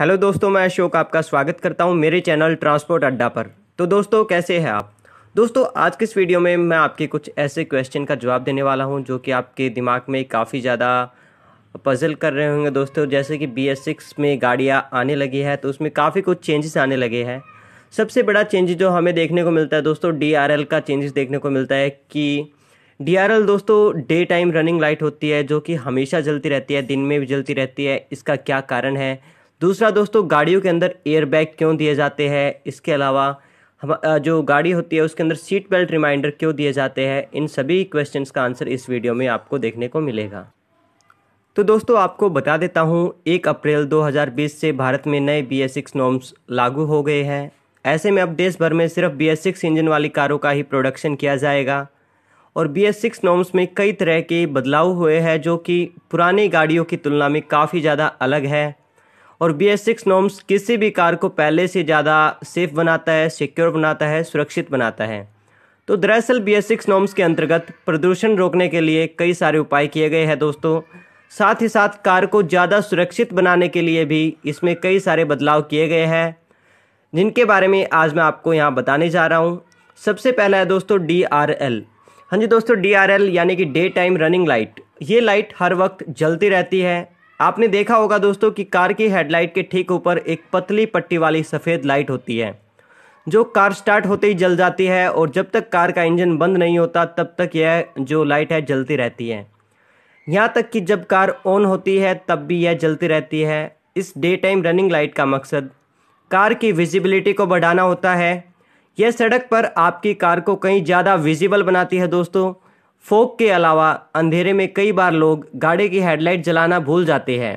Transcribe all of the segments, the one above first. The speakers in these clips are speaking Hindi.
हेलो दोस्तों मैं अशोक आपका स्वागत करता हूं मेरे चैनल ट्रांसपोर्ट अड्डा पर तो दोस्तों कैसे हैं आप दोस्तों आज के इस वीडियो में मैं आपके कुछ ऐसे क्वेश्चन का जवाब देने वाला हूं जो कि आपके दिमाग में काफ़ी ज़्यादा पजल कर रहे होंगे दोस्तों जैसे कि बी एस सिक्स में गाड़ियाँ आने लगी है तो उसमें काफ़ी कुछ चेंजेस आने लगे हैं सबसे बड़ा चेंजेस जो हमें देखने को मिलता है दोस्तों डी आर एल का चेंजेस देखने को मिलता है कि डी आर एल दोस्तों डे टाइम रनिंग लाइट होती है जो कि हमेशा जलती रहती है दिन में भी जलती रहती है इसका क्या कारण है दूसरा दोस्तों गाड़ियों के अंदर एयरबैग क्यों दिए जाते हैं इसके अलावा हम जो गाड़ी होती है उसके अंदर सीट बेल्ट रिमाइंडर क्यों दिए जाते हैं इन सभी क्वेश्चंस का आंसर इस वीडियो में आपको देखने को मिलेगा तो दोस्तों आपको बता देता हूँ एक अप्रैल 2020 से भारत में नए बी एस सिक्स नॉर्म्स लागू हो गए हैं ऐसे में अब देश भर में सिर्फ बी एस सिक्स इंजन वाली कारों का ही प्रोडक्शन किया जाएगा और बी एस सिक्स नॉर्म्स में कई तरह के बदलाव हुए हैं जो कि पुरानी गाड़ियों की तुलना में काफ़ी ज़्यादा अलग है और बी एस सिक्स नॉर्म्स किसी भी कार को पहले से ज़्यादा सेफ बनाता है सिक्योर बनाता है सुरक्षित बनाता है तो दरअसल बी एस सिक्स नॉर्म्स के अंतर्गत प्रदूषण रोकने के लिए कई सारे उपाय किए गए हैं दोस्तों साथ ही साथ कार को ज़्यादा सुरक्षित बनाने के लिए भी इसमें कई सारे बदलाव किए गए हैं जिनके बारे में आज मैं आपको यहाँ बताने जा रहा हूँ सबसे पहला है दोस्तों डी आर एल हाँ जी दोस्तों डी आर एल यानी कि डे टाइम रनिंग लाइट ये लाइट हर वक्त जलती रहती है आपने देखा होगा दोस्तों कि कार की हेडलाइट के ठीक ऊपर एक पतली पट्टी वाली सफ़ेद लाइट होती है जो कार स्टार्ट होते ही जल जाती है और जब तक कार का इंजन बंद नहीं होता तब तक यह जो लाइट है जलती रहती है यहाँ तक कि जब कार ऑन होती है तब भी यह जलती रहती है इस डे टाइम रनिंग लाइट का मकसद कार की विजिबिलिटी को बढ़ाना होता है यह सड़क पर आपकी कार को कहीं ज़्यादा विजिबल बनाती है दोस्तों फोक के अलावा अंधेरे में कई बार लोग गाड़ी की हेडलाइट जलाना भूल जाते हैं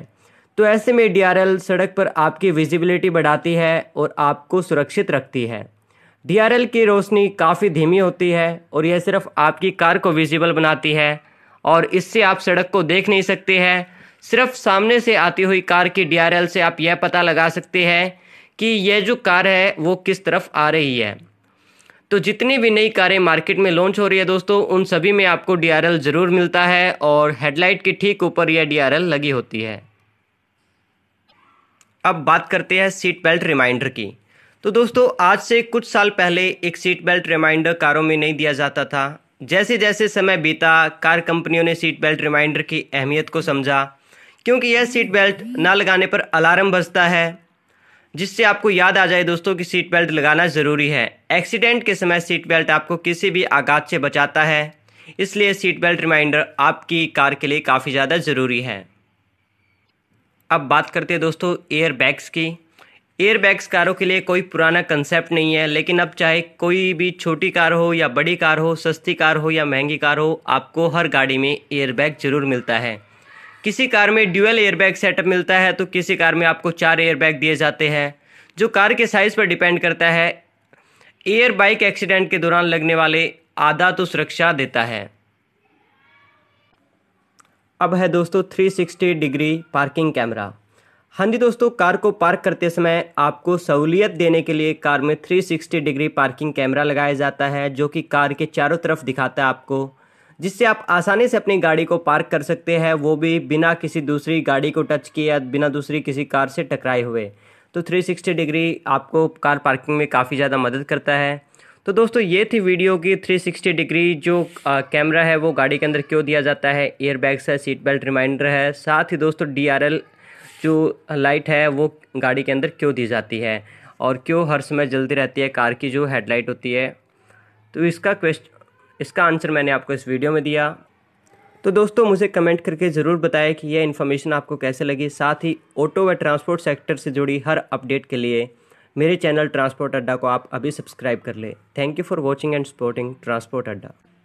तो ऐसे में डीआरएल सड़क पर आपकी विजिबिलिटी बढ़ाती है और आपको सुरक्षित रखती है डीआरएल की रोशनी काफ़ी धीमी होती है और यह सिर्फ आपकी कार को विजिबल बनाती है और इससे आप सड़क को देख नहीं सकते हैं सिर्फ सामने से आती हुई कार की डीआरएल से आप यह पता लगा सकते हैं कि यह जो कार है वो किस तरफ आ रही है तो जितनी भी नई कारें मार्केट में लॉन्च हो रही है दोस्तों उन सभी में आपको डी ज़रूर मिलता है और हेडलाइट के ठीक ऊपर यह डी लगी होती है अब बात करते हैं सीट बेल्ट रिमाइंडर की तो दोस्तों आज से कुछ साल पहले एक सीट बेल्ट रिमाइंडर कारों में नहीं दिया जाता था जैसे जैसे समय बीता कार कंपनियों ने सीट बेल्ट रिमाइंडर की अहमियत को समझा क्योंकि यह सीट बेल्ट ना लगाने पर अलार्म बजता है जिससे आपको याद आ जाए दोस्तों कि सीट बेल्ट लगाना ज़रूरी है एक्सीडेंट के समय सीट बेल्ट आपको किसी भी आघात से बचाता है इसलिए सीट बेल्ट रिमाइंडर आपकी कार के लिए काफ़ी ज़्यादा ज़रूरी है अब बात करते हैं दोस्तों एयर बैग्स की एयर बैग्स कारों के लिए कोई पुराना कंसेप्ट नहीं है लेकिन अब चाहे कोई भी छोटी कार हो या बड़ी कार हो सस्ती कार हो या महंगी कार हो आपको हर गाड़ी में एयर बैग जरूर मिलता है किसी कार में ड्यूएल एयरबैग सेटअप मिलता है तो किसी कार में आपको चार एयरबैग दिए जाते हैं जो कार के साइज़ पर डिपेंड करता है एयर बाइक एक्सीडेंट के दौरान लगने वाले आधा तो सुरक्षा देता है अब है दोस्तों 360 डिग्री पार्किंग कैमरा हाँ जी दोस्तों कार को पार्क करते समय आपको सहूलियत देने के लिए कार में 360 डिग्री पार्किंग कैमरा लगाया जाता है जो कि कार के चारों तरफ दिखाता है आपको जिससे आप आसानी से अपनी गाड़ी को पार्क कर सकते हैं वो भी बिना किसी दूसरी गाड़ी को टच किए या बिना दूसरी किसी कार से टकराए हुए तो 360 डिग्री आपको कार पार्किंग में काफ़ी ज़्यादा मदद करता है तो दोस्तों ये थी वीडियो की 360 डिग्री जो कैमरा है वो गाड़ी के अंदर क्यों दिया जाता है एयर बैग्स है सीट बेल्ट रिमाइंडर है साथ ही दोस्तों डी जो लाइट है वो गाड़ी के अंदर क्यों दी जाती है और क्यों हर समय जल्दी रहती है कार की जो हेडलाइट होती है तो इसका क्वेश्चन इसका आंसर मैंने आपको इस वीडियो में दिया तो दोस्तों मुझे कमेंट करके ज़रूर बताएं कि यह इन्फॉर्मेशन आपको कैसे लगी साथ ही ऑटो व ट्रांसपोर्ट सेक्टर से जुड़ी हर अपडेट के लिए मेरे चैनल ट्रांसपोर्ट अड्डा को आप अभी सब्सक्राइब कर लें thank you for watching and supporting transport अड्डा